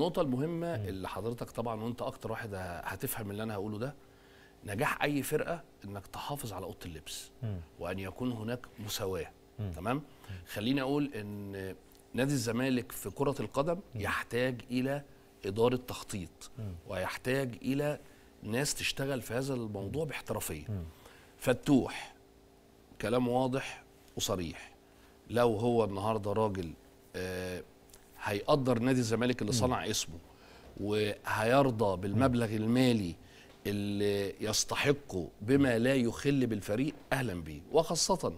النقطة المهمة اللي حضرتك طبعا وانت أكتر واحد هتفهم اللي أنا هقوله ده نجاح أي فرقة إنك تحافظ على أوضة اللبس وأن يكون هناك مساواة تمام؟ خليني أقول إن نادي الزمالك في كرة القدم يحتاج إلى إدارة تخطيط ويحتاج إلى ناس تشتغل في هذا الموضوع باحترافية فتوح كلام واضح وصريح لو هو النهارده راجل هيقدر نادي الزمالك اللي صنع اسمه وهيرضى بالمبلغ المالي اللي يستحقه بما لا يخل بالفريق اهلا بيه وخاصه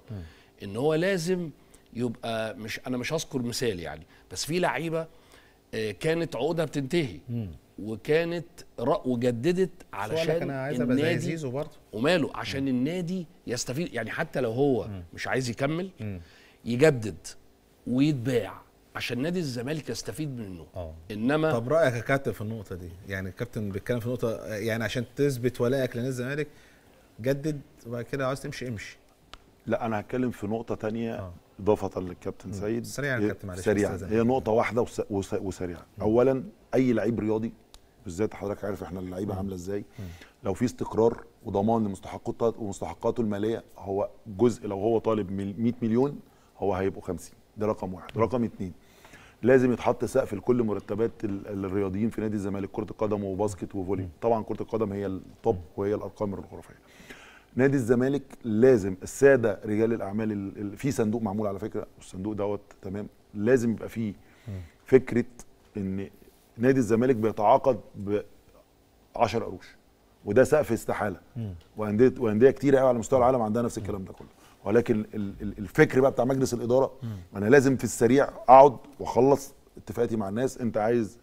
ان هو لازم يبقى مش انا مش هذكر مثال يعني بس في لعيبه آه، كانت عقودها بتنتهي وكانت وجددت علشان انا عايز ابقى زي زيزو برضه وماله عشان مم. النادي يستفيد يعني حتى لو هو مم. مش عايز يكمل مم. يجدد ويتباع عشان نادي الزمالك يستفيد منه أوه. انما طب رايك يا كابتن في النقطه دي يعني الكابتن بيتكلم في نقطه يعني عشان تثبت ولائك لنادي الزمالك جدد وبعد كده عايز تمشي امشي لا انا هتكلم في نقطه تانية أوه. اضافه للكابتن سيد سريعا يا كابتن معلش سريعا هي نقطه واحده وس... وس... مم. اولا اي لعيب رياضي بالذات حضرتك عارف احنا اللعيبه عامله ازاي لو في استقرار وضمان لمستحقاته ومستحقاته الماليه هو جزء لو هو طالب 100 مليون هو هيبقوا 50 ده رقم واحد رقم اثنين لازم يتحط سقف لكل مرتبات الرياضيين في نادي الزمالك كره القدم وباسكت وفولي طبعا كره القدم هي الطب وهي الارقام الخرافيه نادي الزمالك لازم الساده رجال الاعمال في صندوق معمول على فكره والصندوق دوت تمام لازم يبقى فيه فكره ان نادي الزمالك بيتعاقد ب 10 قروش وده سقف استحاله وانديه وانديه كتير قوي على مستوى العالم عندها نفس الكلام ده كله ولكن الفكر بقى بتاع مجلس الاداره م. انا لازم في السريع اقعد واخلص اتفاقاتي مع الناس انت عايز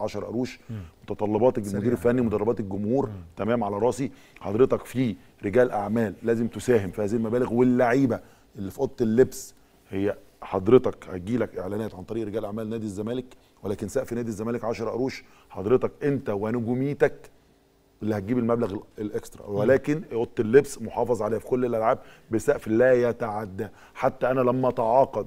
10 قروش متطلباتك المدير الفني مدربات الجمهور م. تمام على راسي حضرتك في رجال اعمال لازم تساهم في هذه المبالغ واللعيبه اللي في اوضه اللبس هي حضرتك هتجيلك اعلانات عن طريق رجال اعمال نادي الزمالك ولكن سقف نادي الزمالك 10 قروش حضرتك انت ونجوميتك اللي هتجيب المبلغ الاكسترا ولكن اوضه اللبس محافظ عليها في كل الالعاب بسقف لا يتعدى حتى انا لما اتعاقد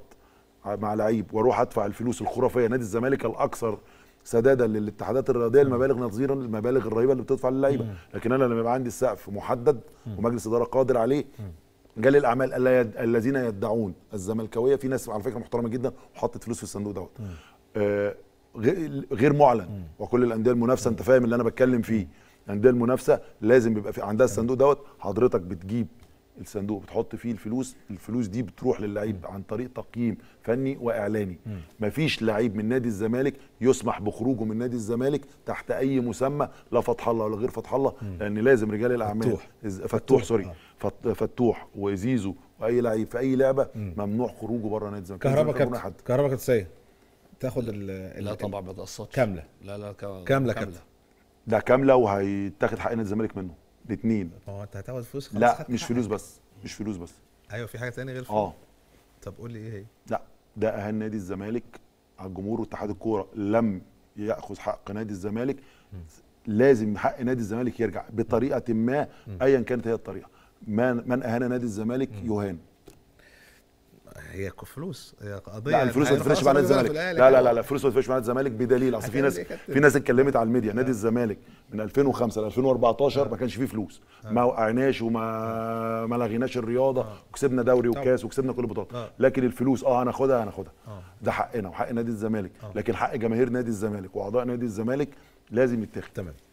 مع لعيب واروح ادفع الفلوس الخرافيه نادي الزمالك الاكثر سدادا للاتحادات الرياضيه المبالغ نظيرا للمبالغ الرهيبه اللي بتدفع للعيبه لكن انا لما يبقى عندي السقف محدد ومجلس اداره قادر عليه رجال الاعمال الذين يدعون الزملكاويه في ناس على فكره محترمه جدا وحطت فلوس في الصندوق دوت آه غير معلن وكل الانديه المنافسه انت فاهم اللي انا بتكلم فيه الانديه يعني المنافسه لازم بيبقى في عندها الصندوق دوت حضرتك بتجيب الصندوق بتحط فيه الفلوس الفلوس دي بتروح للعيب عن طريق تقييم فني واعلاني م. مفيش لعيب من نادي الزمالك يسمح بخروجه من نادي الزمالك تحت اي مسمى لا فتح الله ولا غير فتح الله م. لان لازم رجال الاعمال فتوح, فتوح سوري آه. فتوح وزيزو واي لعيب في اي لعبه م. ممنوع خروجه بره نادي الزمالك كهربا كابتن كهرباء كابتن تاخد ال لا طبعا ما تقصدش كامله لا لا كامله كامله, كاملة. ده كامله وهيتاخد حق نادي الزمالك منه الاثنين ما هو انت هتاخد فلوس خلاص لا مش فلوس بس مش فلوس بس ايوه في حاجه ثانيه غير فلوس اه طب قول لي ايه هي لا ده اهان نادي الزمالك على الجمهور واتحاد الكوره لم ياخذ حق نادي الزمالك لازم حق نادي الزمالك يرجع بطريقه ما ايا كانت هي الطريقه من اهان نادي الزمالك يهان هي فلوس هي قضيه لا الفلوس ما تفرقش مع نادي الزمالك لا لا لا لا الفلوس ما تفرقش مع نادي الزمالك بدليل اصل في ناس في ناس اتكلمت على الميديا نادي الزمالك من 2005 ل 2014 ما كانش فيه فلوس آه. ما وقعناش وما آه. ما لغيناش الرياضه آه. وكسبنا دوري وكاس وكسبنا كل البطولات لكن الفلوس اه هناخدها هناخدها ده حقنا وحق نادي الزمالك لكن حق جماهير نادي الزمالك واعضاء نادي الزمالك لازم يتاخد تمام